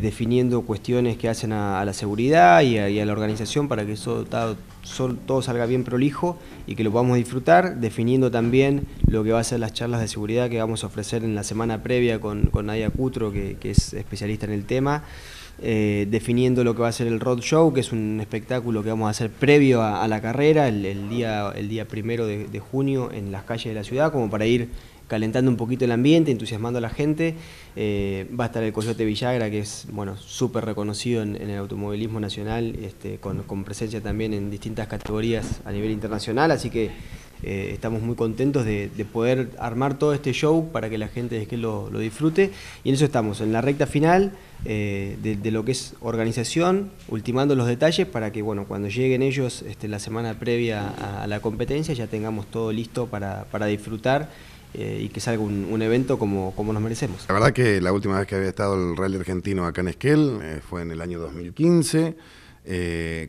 definiendo cuestiones que hacen a, la seguridad y a, la organización para que todo salga bien prolijo y que lo podamos disfrutar, definiendo también lo que va a ser las charlas de seguridad que vamos a ofrecer en la semana previa con, con Nadia Cutro, que es especialista en el tema. Eh, definiendo lo que va a ser el Road Show, que es un espectáculo que vamos a hacer previo a, la carrera, el, día, el día primero de, junio en las calles de la ciudad, como para ir calentando un poquito el ambiente, entusiasmando a la gente. Eh, va a estar el Coyote Villagra, que es bueno súper reconocido en, el automovilismo nacional, este, con, con presencia también en distintas categorías a nivel internacional, así que eh, estamos muy contentos de, poder armar todo este show para que la gente de Esquel lo, disfrute. Y en eso estamos, en la recta final eh, de, lo que es organización, ultimando los detalles para que bueno, cuando lleguen ellos este, la semana previa a, la competencia ya tengamos todo listo para, disfrutar. Eh, y que salga un, evento como, como nos merecemos. La verdad que la última vez que había estado el rally argentino acá en Esquel fue en el año 2015,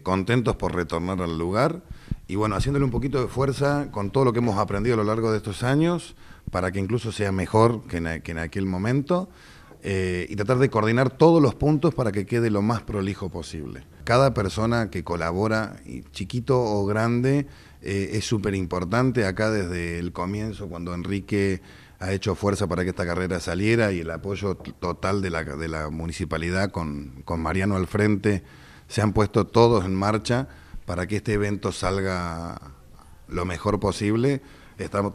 contentos por retornar al lugar y bueno, haciéndole un poquito de fuerza con todo lo que hemos aprendido a lo largo de estos años, para que incluso sea mejor que en, aquel momento, eh, y tratar de coordinar todos los puntos para que quede lo más prolijo posible. Cada persona que colabora, chiquito o grande, eh, es súper importante. Acá desde el comienzo, cuando Enrique ha hecho fuerza para que esta carrera saliera y el apoyo total de la, de la municipalidad con, con Mariano al frente, se han puesto todos en marcha para que este evento salga lo mejor posible. Estamos,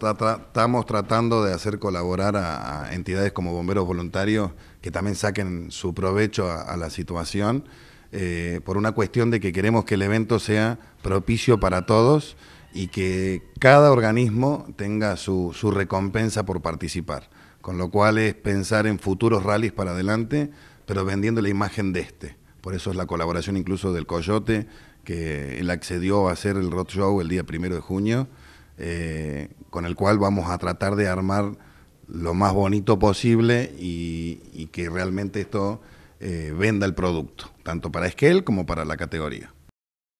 tratando de hacer colaborar a, entidades como bomberos voluntarios que también saquen su provecho a, la situación, eh, por una cuestión de que queremos que el evento sea propicio para todos y que cada organismo tenga su, su recompensa por participar. Con lo cual es pensar en futuros rallies para adelante, pero vendiendo la imagen de este. Por eso es la colaboración incluso del Coyote, que él accedió a hacer el Roadshow Show el día primero de junio, eh, con el cual vamos a tratar de armar lo más bonito posible y, que realmente esto eh, venda el producto, tanto para Esquel como para la categoría.